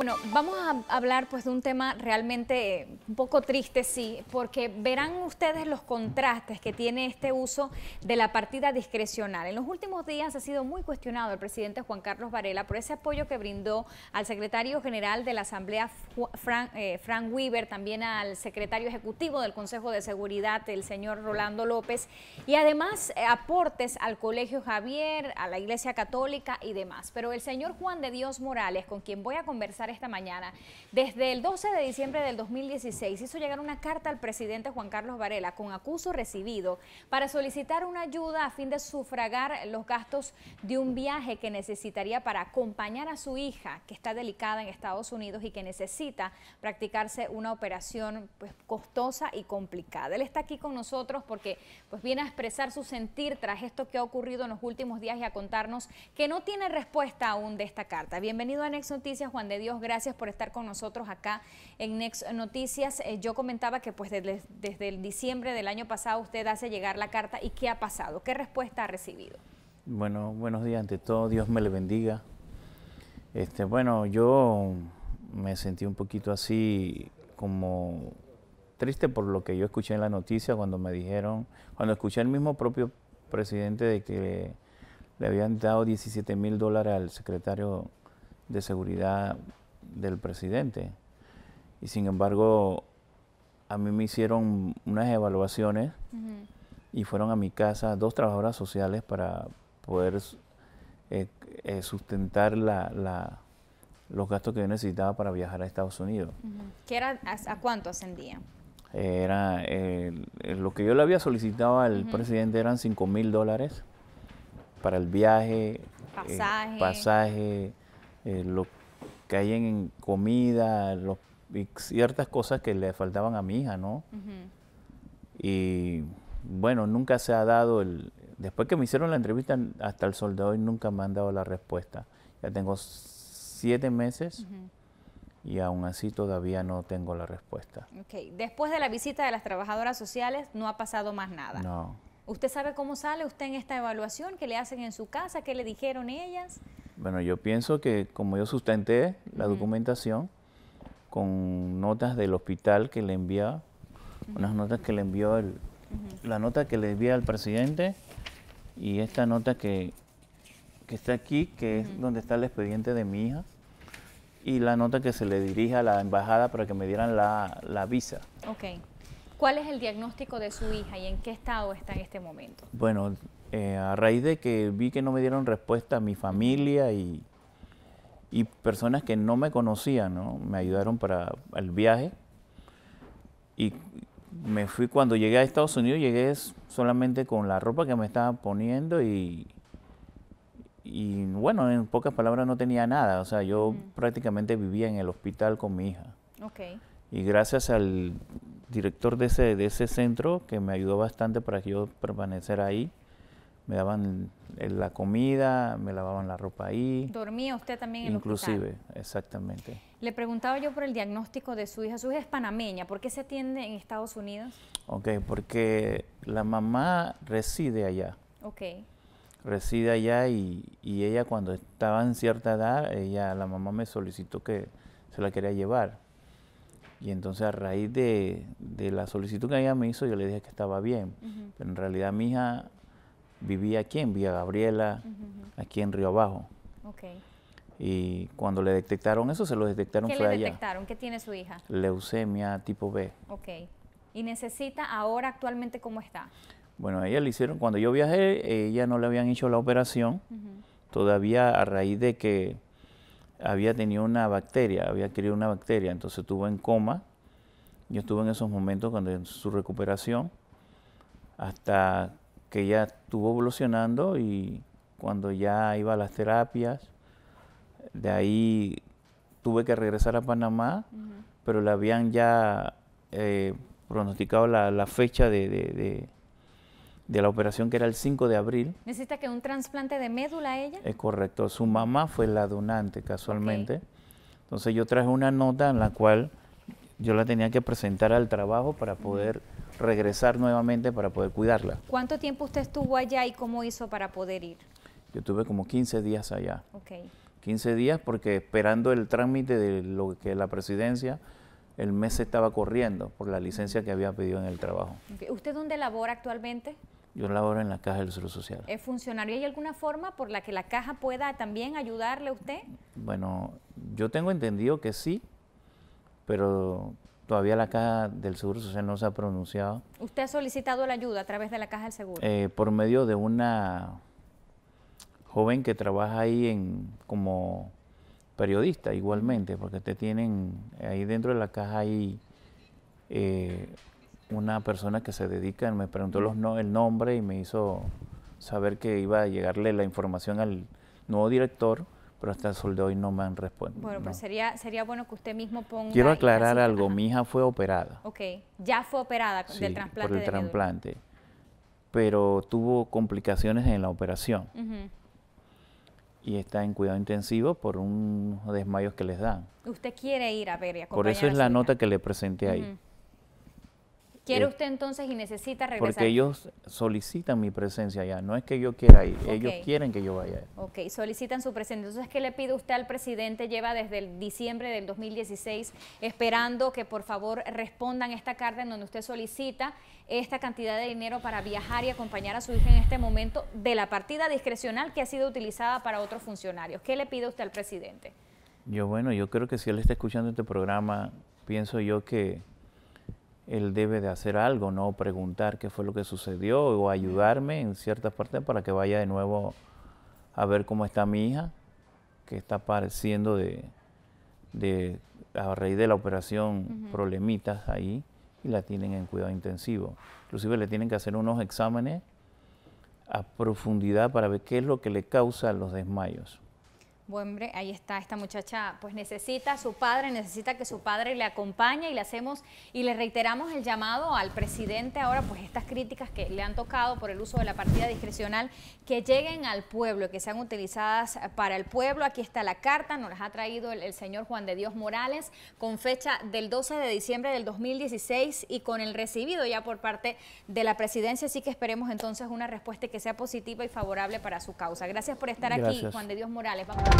Bueno, vamos a hablar pues de un tema realmente eh, un poco triste, sí, porque verán ustedes los contrastes que tiene este uso de la partida discrecional. En los últimos días ha sido muy cuestionado el presidente Juan Carlos Varela por ese apoyo que brindó al secretario general de la Asamblea, Frank, eh, Weaver, también al secretario ejecutivo del Consejo de Seguridad, el señor Rolando López, y además eh, aportes al Colegio Javier, a la Iglesia Católica y demás. Pero el señor Juan de Dios Morales, con quien voy a conversar esta mañana. Desde el 12 de diciembre del 2016 hizo llegar una carta al presidente Juan Carlos Varela con acuso recibido para solicitar una ayuda a fin de sufragar los gastos de un viaje que necesitaría para acompañar a su hija, que está delicada en Estados Unidos y que necesita practicarse una operación pues, costosa y complicada. Él está aquí con nosotros porque pues, viene a expresar su sentir tras esto que ha ocurrido en los últimos días y a contarnos que no tiene respuesta aún de esta carta. Bienvenido a Next Noticias, Juan de Dios gracias por estar con nosotros acá en Next Noticias. Eh, yo comentaba que pues desde, el diciembre del año pasado usted hace llegar la carta y qué ha pasado, qué respuesta ha recibido. Bueno, buenos días ante todo, Dios me le bendiga. Este, bueno, yo me sentí un poquito así como triste por lo que yo escuché en la noticia cuando me dijeron, cuando escuché el mismo propio presidente de que le habían dado 17 mil dólares al secretario de Seguridad del presidente. Y sin embargo, a mí me hicieron unas evaluaciones y fueron a mi casa dos trabajadoras sociales para poder eh, eh, sustentar la, los gastos que yo necesitaba para viajar a Estados Unidos. era, a, cuánto ascendía? Era, lo que yo le había solicitado al presidente eran 5 mil dólares para el viaje, eh, pasaje, pasaje lo que en comida, los, y ciertas cosas que le faltaban a mi hija, ¿no? Y bueno, nunca se ha dado el... Después que me hicieron la entrevista, hasta el sol de hoy nunca me han dado la respuesta. Ya tengo siete meses y aún así todavía no tengo la respuesta. Ok, después de la visita de las trabajadoras sociales no ha pasado más nada. No. ¿Usted sabe cómo sale usted en esta evaluación que le hacen en su casa? ¿Qué le dijeron ellas? Bueno, yo pienso que como yo sustenté la documentación con notas del hospital que le envía, unas notas que le envió el, la nota que le envía al presidente y esta nota que, que está aquí, que es donde está el expediente de mi hija, y la nota que se le dirige a la embajada para que me dieran la, la visa. Ok. ¿Cuál es el diagnóstico de su hija y en qué estado está en este momento? Bueno, eh, a raíz de que vi que no me dieron respuesta a mi familia y, personas que no me conocían, me ayudaron para el viaje. Y me fui, cuando llegué a Estados Unidos, llegué solamente con la ropa que me estaba poniendo y, y bueno, en pocas palabras no tenía nada. O sea, yo prácticamente vivía en el hospital con mi hija. Y gracias al director de ese, de ese centro que me ayudó bastante para que yo permaneciera ahí, me daban la comida, me lavaban la ropa ahí. ¿Dormía usted también en el hospital? exactamente. Le preguntaba yo por el diagnóstico de su hija. Su hija es panameña. ¿Por qué se atiende en Estados Unidos? Ok, porque la mamá reside allá. Ok. Reside allá y, ella cuando estaba en cierta edad, ella, la mamá me solicitó que se la quería llevar. Y entonces a raíz de, la solicitud que ella me hizo, yo le dije que estaba bien. Pero en realidad mi hija vivía aquí en Villa Gabriela, aquí en Río Abajo. Okay. Y cuando le detectaron eso, se lo detectaron ¿Qué le detectaron? ¿Qué tiene su hija? Leucemia tipo B. Ok. ¿Y necesita ahora actualmente cómo está? Bueno, ella le hicieron, cuando yo viajé, ella no le habían hecho la operación. Todavía a raíz de que había tenido una bacteria, había adquirido una bacteria, entonces estuvo en coma. Yo estuve en esos momentos cuando en su recuperación, hasta que ya estuvo evolucionando y cuando ya iba a las terapias, de ahí tuve que regresar a Panamá, pero le habían ya eh, pronosticado la, fecha de, la operación que era el 5 de abril. ¿Necesita que un trasplante de médula ella? Es correcto, su mamá fue la donante casualmente. Entonces yo traje una nota en la cual yo la tenía que presentar al trabajo para poder regresar nuevamente, para poder cuidarla. ¿Cuánto tiempo usted estuvo allá y cómo hizo para poder ir? Yo tuve como 15 días allá. 15 días porque esperando el trámite de lo que la presidencia, el mes estaba corriendo por la licencia que había pedido en el trabajo. ¿Usted dónde labora actualmente? Yo laboro en la Caja del Seguro Social. ¿Es funcionario? ¿Hay alguna forma por la que la Caja pueda también ayudarle a usted? Bueno, yo tengo entendido que sí, pero todavía la Caja del Seguro Social no se ha pronunciado. ¿Usted ha solicitado la ayuda a través de la Caja del Seguro? Eh, por medio de una joven que trabaja ahí en como periodista igualmente, porque te tienen ahí dentro de la caja hay eh, una persona que se dedica, me preguntó los el nombre y me hizo saber que iba a llegarle la información al nuevo director pero hasta el sol de hoy no me han respondido. Bueno, pues sería, sería bueno que usted mismo ponga... Quiero aclarar algo, mi hija fue operada. Ok, ya fue operada del trasplante. Por el trasplante, pero tuvo complicaciones en la operación. Y está en cuidado intensivo por unos desmayos que les dan. Usted quiere ir a ver y Por eso es la nota que le presenté ahí. ¿Quiere usted entonces y necesita regresar? Porque ellos solicitan mi presencia allá, no es que yo quiera ir, ellos quieren que yo vaya Ok, solicitan su presencia. Entonces, ¿qué le pide usted al presidente? Lleva desde el diciembre del 2016 esperando que por favor respondan esta carta en donde usted solicita esta cantidad de dinero para viajar y acompañar a su hija en este momento de la partida discrecional que ha sido utilizada para otros funcionarios. ¿Qué le pide usted al presidente? Yo, bueno, yo creo que si él está escuchando este programa, pienso yo que él debe de hacer algo, no preguntar qué fue lo que sucedió o ayudarme en ciertas partes para que vaya de nuevo a ver cómo está mi hija, que está pareciendo de, a raíz de la operación problemitas ahí y la tienen en cuidado intensivo. Inclusive le tienen que hacer unos exámenes a profundidad para ver qué es lo que le causa los desmayos. Bueno, hombre, ahí está, esta muchacha pues necesita a su padre, necesita que su padre le acompañe y le hacemos y le reiteramos el llamado al presidente ahora pues estas críticas que le han tocado por el uso de la partida discrecional que lleguen al pueblo, que sean utilizadas para el pueblo. Aquí está la carta, nos las ha traído el, señor Juan de Dios Morales con fecha del 12 de diciembre del 2016 y con el recibido ya por parte de la presidencia, así que esperemos entonces una respuesta que sea positiva y favorable para su causa. Gracias por estar aquí, Juan de Dios Morales. Vamos